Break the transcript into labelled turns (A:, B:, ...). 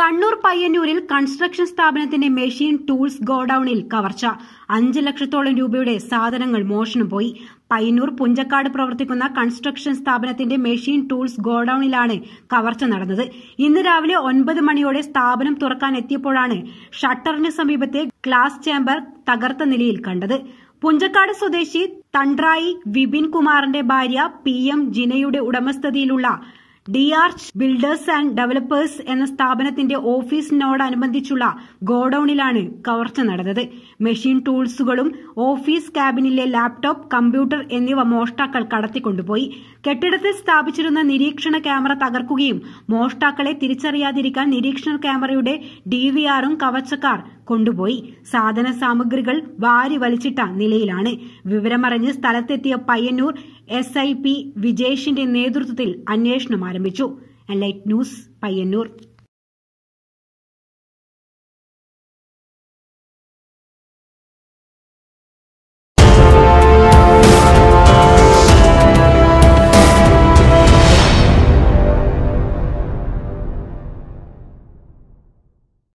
A: കണ്ണൂർ പയ്യന്നൂരിൽ കൺസ്ട്രക്ഷൻ സ്ഥാപനത്തിന്റെ machine tools ഗോഡൌണിൽ കവർച്ച അഞ്ച് ലക്ഷത്തോളം രൂപയുടെ സാധനങ്ങൾ മോഷണം പോയി പയ്യന്നൂർ പുഞ്ചക്കാട് പ്രവർത്തിക്കുന്ന കൺസ്ട്രക്ഷൻ സ്ഥാപനത്തിന്റെ മെഷീൻ ടൂൾസ് ഗോഡൌണിലാണ് കവർച്ച നടന്നത് ഇന്ന് രാവിലെ ഒൻപത് മണിയോടെ സ്ഥാപനം തുറക്കാൻ എത്തിയപ്പോഴാണ് ഷട്ടറിന് സമീപത്തെ ഗ്ലാസ് ചേംബർ തകർത്ത നിലയിൽ കണ്ടത് പുഞ്ചക്കാട് സ്വദേശി തണ്ട്രായി വിപിൻ കുമാറിന്റെ ഭാര്യ പി എം ജിനയുടെ ഉടമസ്ഥതയിലുള്ള D arch builders and developers എന്ന സ്ഥാപനത്തിന്റെ ഓഫീസിനോടനുബന്ധിച്ചുള്ള ഗോഡൌണിലാണ് കവർച്ച നടന്നത് മെഷീൻ ടൂൾസുകളും ഓഫീസ് ക്യാബിനിലെ ലാപ്ടോപ്പ് കമ്പ്യൂട്ടർ എന്നിവ മോഷ്ടാക്കൾ കടത്തിക്കൊണ്ടുപോയി കെട്ടിടത്തിൽ സ്ഥാപിച്ചിരുന്ന നിരീക്ഷണ ക്യാമറ തകർക്കുകയും മോഷ്ടാക്കളെ തിരിച്ചറിയാതിരിക്കാൻ നിരീക്ഷണ ക്യാമറയുടെ ഡിവിആറും കവച്ചക്കാർ കൊണ്ടുപോയി സാധന സാമഗ്രികൾ വാരി വലിച്ചിട്ട നിലയിലാണ് വിവരമറിഞ്ഞ് സ്ഥലത്തെത്തിയ പയ്യന്നൂർ എസ് ഐ പി വിജേഷിന്റെ നേതൃത്വത്തിൽ അന്വേഷണം ആരംഭിച്ചു ലൈറ്റ് ന്യൂസ് പയ്യന്നൂർ